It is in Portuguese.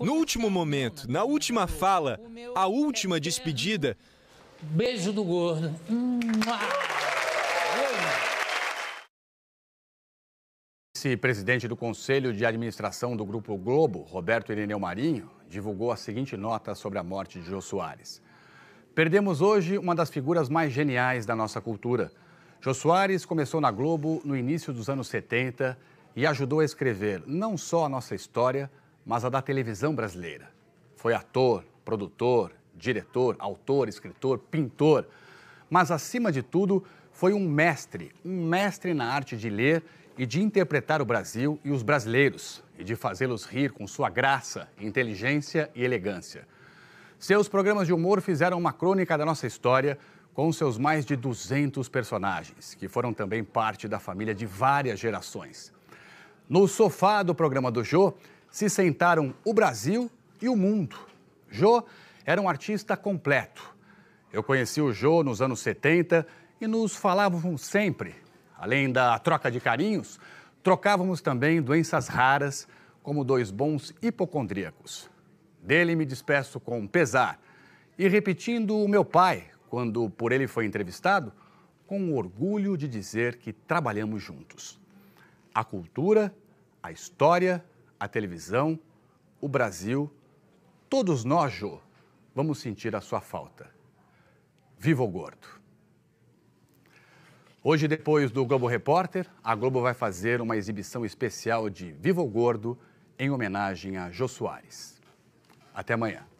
No último momento, na última fala, a última despedida. Beijo do gordo. Vice-presidente do Conselho de Administração do Grupo Globo, Roberto Irineu Marinho, divulgou a seguinte nota sobre a morte de Jô Soares. Perdemos hoje uma das figuras mais geniais da nossa cultura. Jô Soares começou na Globo no início dos anos 70 e ajudou a escrever não só a nossa história, mas a da televisão brasileira. Foi ator, produtor, diretor, autor, escritor, pintor, mas acima de tudo foi um mestre, um mestre na arte de ler e de interpretar o Brasil e os brasileiros e de fazê-los rir com sua graça, inteligência e elegância. Seus programas de humor fizeram uma crônica da nossa história com seus mais de 200 personagens, que foram também parte da família de várias gerações. No sofá do programa do Jô, se sentaram o Brasil e o mundo. Jô era um artista completo. Eu conheci o Jô nos anos 70 e nos falávamos sempre. Além da troca de carinhos, trocávamos também doenças raras, como dois bons hipocondríacos. Dele me despeço com pesar e repetindo o meu pai, quando por ele foi entrevistado, com orgulho de dizer que trabalhamos juntos. A cultura, a história, a televisão, o Brasil, todos nós, Jô, vamos sentir a sua falta. Viva o gordo! Hoje, depois do Globo Repórter, a Globo vai fazer uma exibição especial de Viva o Gordo em homenagem a Jô Soares. Até amanhã.